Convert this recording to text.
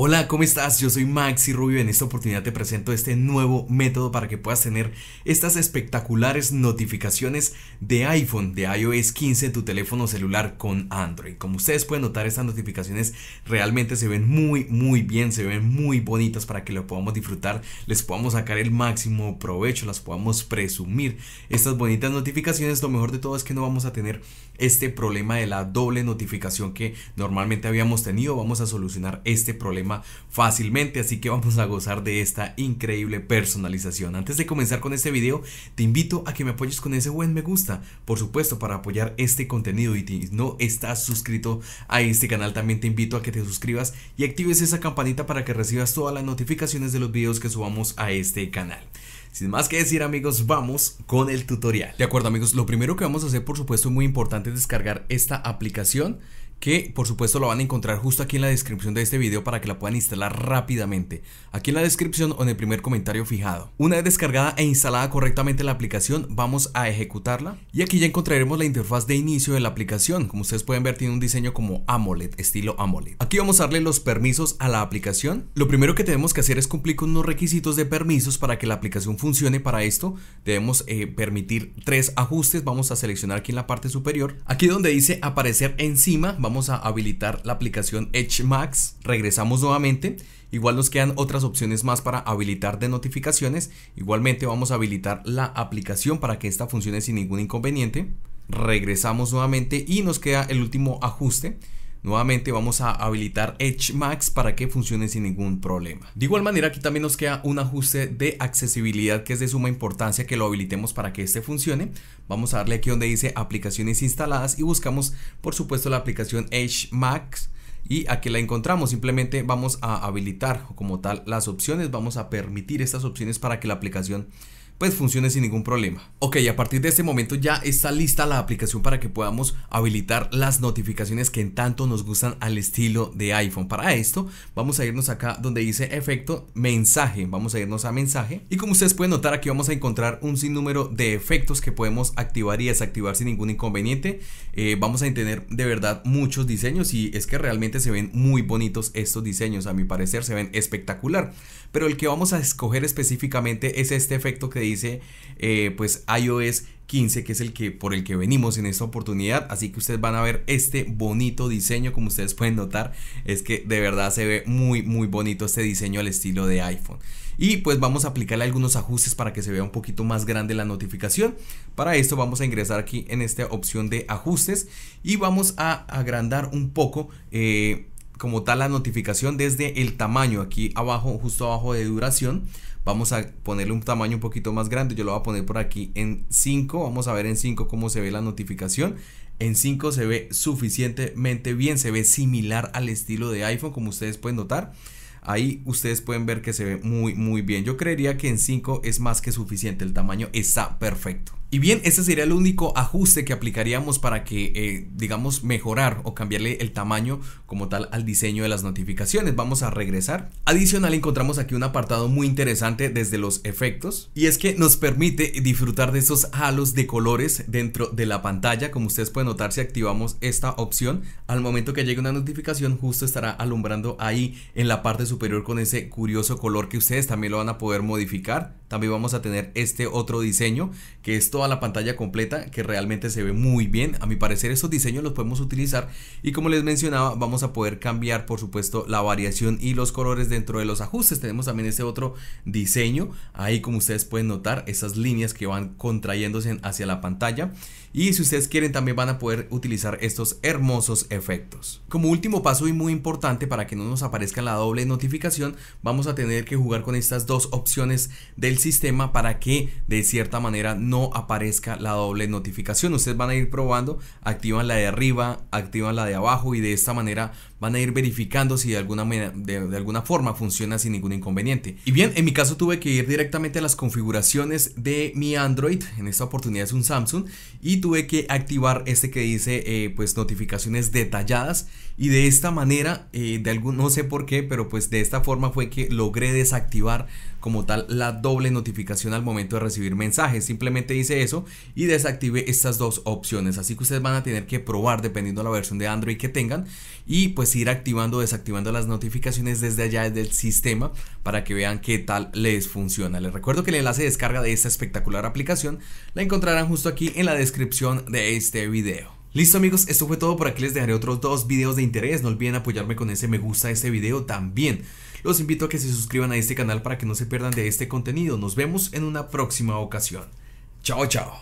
Hola, ¿cómo estás? Yo soy Maxi Rubio. En esta oportunidad te presento este nuevo método para que puedas tener estas espectaculares notificaciones de iPhone, de iOS 15 en tu teléfono celular con Android. Como ustedes pueden notar, estas notificaciones realmente se ven muy, muy bien, se ven muy bonitas para que lo podamos disfrutar, les podamos sacar el máximo provecho, las podamos presumir. Estas bonitas notificaciones, lo mejor de todo es que no vamos a tener este problema de la doble notificación que normalmente habíamos tenido. Vamos a solucionar este problema fácilmente, así que vamos a gozar de esta increíble personalización. Antes de comenzar con este video, te invito a que me apoyes con ese buen me gusta, por supuesto, para apoyar este contenido y si no estás suscrito a este canal, también te invito a que te suscribas y actives esa campanita para que recibas todas las notificaciones de los videos que subamos a este canal. Sin más que decir amigos, vamos con el tutorial. De acuerdo amigos, lo primero que vamos a hacer por supuesto muy importante es descargar esta aplicación que por supuesto lo van a encontrar justo aquí en la descripción de este video para que la puedan instalar rápidamente, aquí en la descripción o en el primer comentario fijado. Una vez descargada e instalada correctamente la aplicación, vamos a ejecutarla y aquí ya encontraremos la interfaz de inicio de la aplicación, como ustedes pueden ver tiene un diseño como AMOLED, estilo AMOLED. Aquí vamos a darle los permisos a la aplicación, lo primero que tenemos que hacer es cumplir con unos requisitos de permisos para que la aplicación funcione, para esto debemos eh, permitir tres ajustes, vamos a seleccionar aquí en la parte superior, aquí donde dice aparecer encima, vamos vamos a habilitar la aplicación Edge Max. Regresamos nuevamente. Igual nos quedan otras opciones más para habilitar de notificaciones. Igualmente vamos a habilitar la aplicación para que esta funcione sin ningún inconveniente. Regresamos nuevamente y nos queda el último ajuste Nuevamente vamos a habilitar Edge Max para que funcione sin ningún problema. De igual manera aquí también nos queda un ajuste de accesibilidad que es de suma importancia que lo habilitemos para que este funcione. Vamos a darle aquí donde dice aplicaciones instaladas y buscamos por supuesto la aplicación Edge Max y aquí la encontramos simplemente vamos a habilitar como tal las opciones vamos a permitir estas opciones para que la aplicación pues funcione sin ningún problema. Ok, a partir de este momento ya está lista la aplicación para que podamos habilitar las notificaciones que en tanto nos gustan al estilo de iPhone. Para esto vamos a irnos acá donde dice efecto mensaje, vamos a irnos a mensaje y como ustedes pueden notar aquí vamos a encontrar un sinnúmero de efectos que podemos activar y desactivar sin ningún inconveniente. Eh, vamos a tener de verdad muchos diseños y es que realmente se ven muy bonitos estos diseños, a mi parecer se ven espectacular. Pero el que vamos a escoger específicamente es este efecto que dice eh, pues iOS 15 que es el que por el que venimos en esta oportunidad así que ustedes van a ver este bonito diseño como ustedes pueden notar es que de verdad se ve muy muy bonito este diseño al estilo de iPhone y pues vamos a aplicarle algunos ajustes para que se vea un poquito más grande la notificación para esto vamos a ingresar aquí en esta opción de ajustes y vamos a agrandar un poco eh, como tal la notificación desde el tamaño aquí abajo justo abajo de duración vamos a ponerle un tamaño un poquito más grande yo lo voy a poner por aquí en 5 vamos a ver en 5 cómo se ve la notificación en 5 se ve suficientemente bien se ve similar al estilo de iPhone como ustedes pueden notar Ahí ustedes pueden ver que se ve muy muy bien. Yo creería que en 5 es más que suficiente. El tamaño está perfecto. Y bien, ese sería el único ajuste que aplicaríamos para que, eh, digamos, mejorar o cambiarle el tamaño como tal al diseño de las notificaciones. Vamos a regresar. Adicional, encontramos aquí un apartado muy interesante desde los efectos. Y es que nos permite disfrutar de esos halos de colores dentro de la pantalla. Como ustedes pueden notar, si activamos esta opción, al momento que llegue una notificación, justo estará alumbrando ahí en la parte superior con ese curioso color que ustedes también lo van a poder modificar. También vamos a tener este otro diseño que esto toda la pantalla completa que realmente se ve muy bien. A mi parecer estos diseños los podemos utilizar y como les mencionaba vamos a poder cambiar por supuesto la variación y los colores dentro de los ajustes. Tenemos también este otro diseño. Ahí como ustedes pueden notar esas líneas que van contrayéndose hacia la pantalla. Y si ustedes quieren también van a poder utilizar estos hermosos efectos. Como último paso y muy importante para que no nos aparezca la doble notificación, vamos a tener que jugar con estas dos opciones del sistema para que de cierta manera no aparezca aparezca la doble notificación. Ustedes van a ir probando, activan la de arriba, activan la de abajo y de esta manera van a ir verificando si de alguna, de, de alguna forma funciona sin ningún inconveniente. Y bien, en mi caso tuve que ir directamente a las configuraciones de mi Android, en esta oportunidad es un Samsung, y tuve que activar este que dice eh, pues notificaciones detalladas y de esta manera, eh, de algún, no sé por qué, pero pues de esta forma fue que logré desactivar como tal la doble notificación al momento de recibir mensajes. Simplemente hice eso y desactive estas dos opciones. Así que ustedes van a tener que probar dependiendo de la versión de Android que tengan y pues pues, ir activando o desactivando las notificaciones desde allá, del sistema, para que vean qué tal les funciona. Les recuerdo que el enlace de descarga de esta espectacular aplicación la encontrarán justo aquí en la descripción de este video. Listo amigos, esto fue todo, por aquí les dejaré otros dos videos de interés, no olviden apoyarme con ese me gusta a este video también. Los invito a que se suscriban a este canal para que no se pierdan de este contenido, nos vemos en una próxima ocasión. Chao chao.